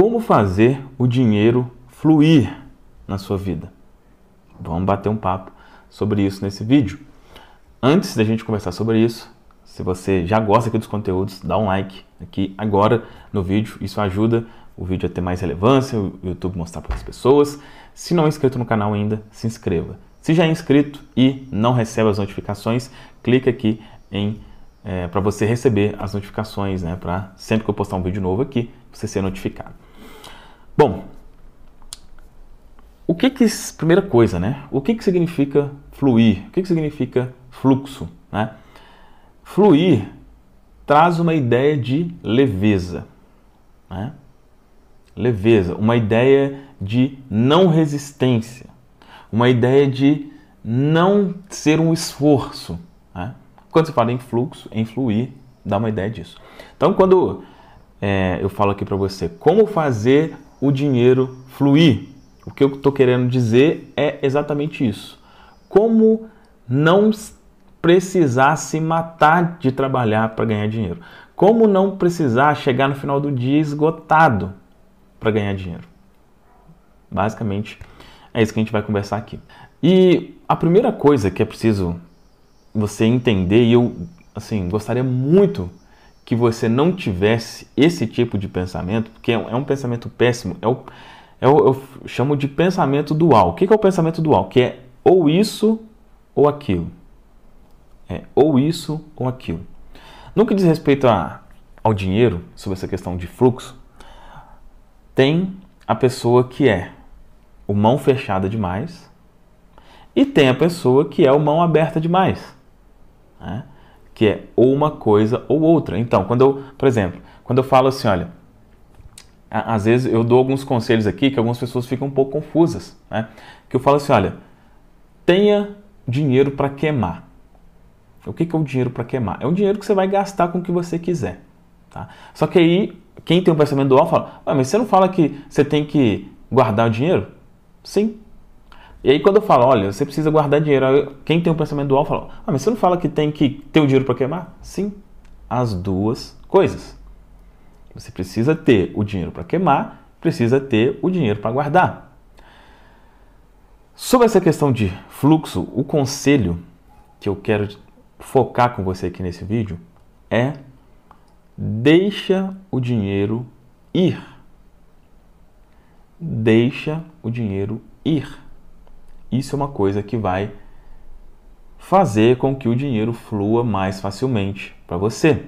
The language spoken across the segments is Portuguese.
Como fazer o dinheiro fluir na sua vida? Vamos bater um papo sobre isso nesse vídeo. Antes da gente conversar sobre isso, se você já gosta aqui dos conteúdos, dá um like aqui agora no vídeo. Isso ajuda o vídeo a ter mais relevância, o YouTube mostrar para as pessoas. Se não é inscrito no canal ainda, se inscreva. Se já é inscrito e não recebe as notificações, clique aqui em é, para você receber as notificações, né? Para sempre que eu postar um vídeo novo aqui, você ser notificado. Bom, o que que, primeira coisa, né? O que que significa fluir? O que que significa fluxo, né? Fluir traz uma ideia de leveza, né? Leveza, uma ideia de não resistência, uma ideia de não ser um esforço. Né? Quando se fala em fluxo, em fluir, dá uma ideia disso. Então, quando é, eu falo aqui para você como fazer o dinheiro fluir. O que eu estou querendo dizer é exatamente isso. Como não precisar se matar de trabalhar para ganhar dinheiro. Como não precisar chegar no final do dia esgotado para ganhar dinheiro. Basicamente, é isso que a gente vai conversar aqui. E a primeira coisa que é preciso você entender, e eu assim, gostaria muito que você não tivesse esse tipo de pensamento, porque é, é um pensamento péssimo, é o, é o, eu chamo de pensamento dual. O que é o pensamento dual? Que é ou isso ou aquilo. É ou isso ou aquilo. No que diz respeito a, ao dinheiro, sobre essa questão de fluxo, tem a pessoa que é o mão fechada demais e tem a pessoa que é o mão aberta demais. Né? que é ou uma coisa ou outra. Então, quando eu, por exemplo, quando eu falo assim, olha, às vezes eu dou alguns conselhos aqui que algumas pessoas ficam um pouco confusas, né? Que eu falo assim, olha, tenha dinheiro para queimar. O que, que é o dinheiro para queimar? É um dinheiro que você vai gastar com o que você quiser. Tá? Só que aí, quem tem o pensamento dual fala, ah, mas você não fala que você tem que guardar o dinheiro? Sim, e aí quando eu falo, olha, você precisa guardar dinheiro, quem tem o um pensamento dual fala, ah, mas você não fala que tem que ter o dinheiro para queimar? Sim, as duas coisas. Você precisa ter o dinheiro para queimar, precisa ter o dinheiro para guardar. Sobre essa questão de fluxo, o conselho que eu quero focar com você aqui nesse vídeo é deixa o dinheiro ir. Deixa o dinheiro ir isso é uma coisa que vai fazer com que o dinheiro flua mais facilmente para você.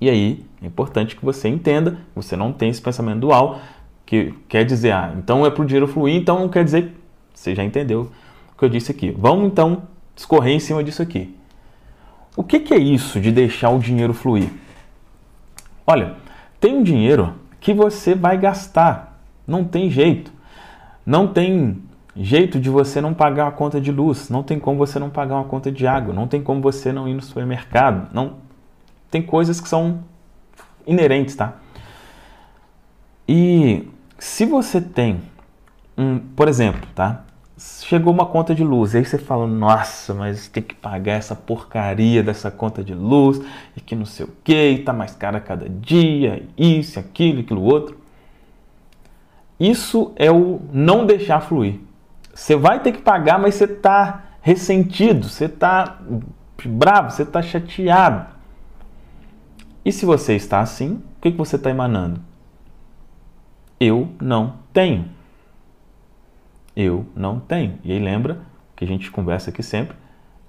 E aí é importante que você entenda, você não tem esse pensamento dual que quer dizer, ah, então é para o dinheiro fluir, então não quer dizer, você já entendeu o que eu disse aqui. Vamos então discorrer em cima disso aqui. O que, que é isso de deixar o dinheiro fluir? Olha, tem um dinheiro que você vai gastar, não tem jeito, não tem jeito de você não pagar a conta de luz, não tem como você não pagar uma conta de água, não tem como você não ir no supermercado, não tem coisas que são inerentes, tá? E se você tem um, por exemplo, tá? Chegou uma conta de luz, aí você fala: "Nossa, mas tem que pagar essa porcaria dessa conta de luz, e que não sei o que, e tá mais cara a cada dia, isso, aquilo, aquilo outro". Isso é o não deixar fluir. Você vai ter que pagar, mas você está ressentido, você está bravo, você está chateado. E se você está assim, o que, que você está emanando? Eu não tenho. Eu não tenho. E aí lembra que a gente conversa aqui sempre: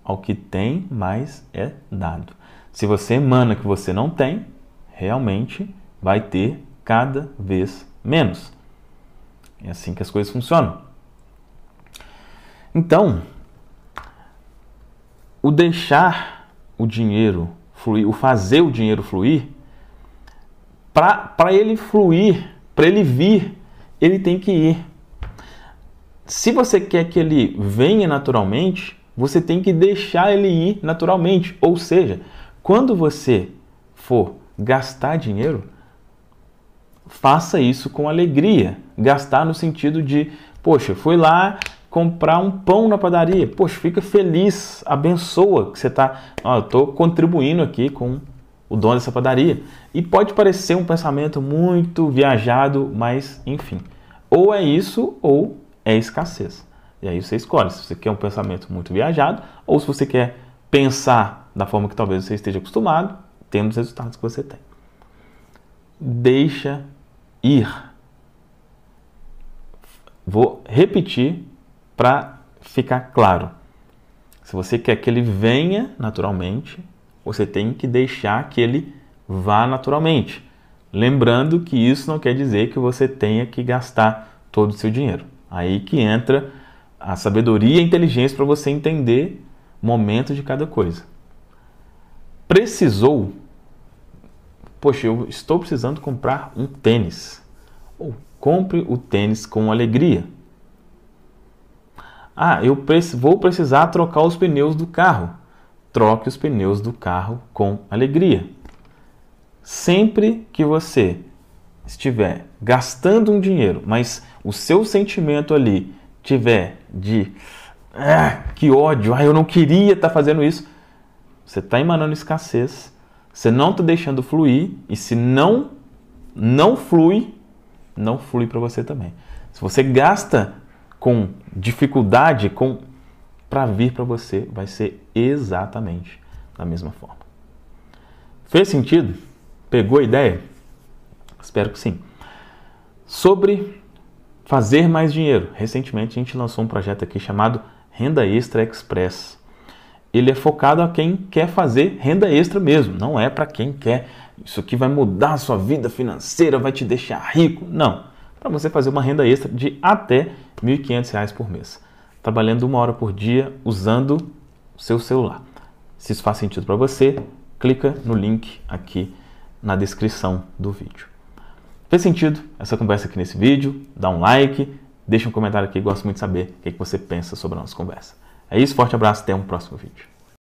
ao que tem, mais é dado. Se você emana que você não tem, realmente vai ter cada vez menos. É assim que as coisas funcionam. Então, o deixar o dinheiro fluir, o fazer o dinheiro fluir, para ele fluir, para ele vir, ele tem que ir. Se você quer que ele venha naturalmente, você tem que deixar ele ir naturalmente. Ou seja, quando você for gastar dinheiro, faça isso com alegria. Gastar no sentido de, poxa, fui lá, comprar um pão na padaria. Poxa, fica feliz, abençoa que você está. eu estou contribuindo aqui com o dono dessa padaria. E pode parecer um pensamento muito viajado, mas enfim. Ou é isso ou é escassez. E aí você escolhe se você quer um pensamento muito viajado ou se você quer pensar da forma que talvez você esteja acostumado, tendo os resultados que você tem. Deixa ir. Vou repetir para ficar claro. Se você quer que ele venha naturalmente, você tem que deixar que ele vá naturalmente. Lembrando que isso não quer dizer que você tenha que gastar todo o seu dinheiro. Aí que entra a sabedoria e a inteligência para você entender o momento de cada coisa. Precisou? Poxa, eu estou precisando comprar um tênis. Ou compre o tênis com alegria. Ah, eu vou precisar trocar os pneus do carro. Troque os pneus do carro com alegria. Sempre que você estiver gastando um dinheiro, mas o seu sentimento ali tiver de ah, que ódio, ah, eu não queria estar tá fazendo isso, você está emanando escassez, você não está deixando fluir e se não não flui, não flui para você também. Se você gasta com dificuldade com para vir para você vai ser exatamente da mesma forma. Fez sentido? Pegou a ideia? Espero que sim. Sobre fazer mais dinheiro. Recentemente a gente lançou um projeto aqui chamado Renda Extra Express. Ele é focado a quem quer fazer renda extra mesmo, não é para quem quer. Isso aqui vai mudar a sua vida financeira, vai te deixar rico. Não para você fazer uma renda extra de até R$ 1.500 por mês, trabalhando uma hora por dia usando o seu celular. Se isso faz sentido para você, clica no link aqui na descrição do vídeo. Fez sentido essa conversa aqui nesse vídeo? Dá um like, deixa um comentário aqui, gosto muito de saber o que, é que você pensa sobre a nossa conversa. É isso, forte abraço, até um próximo vídeo.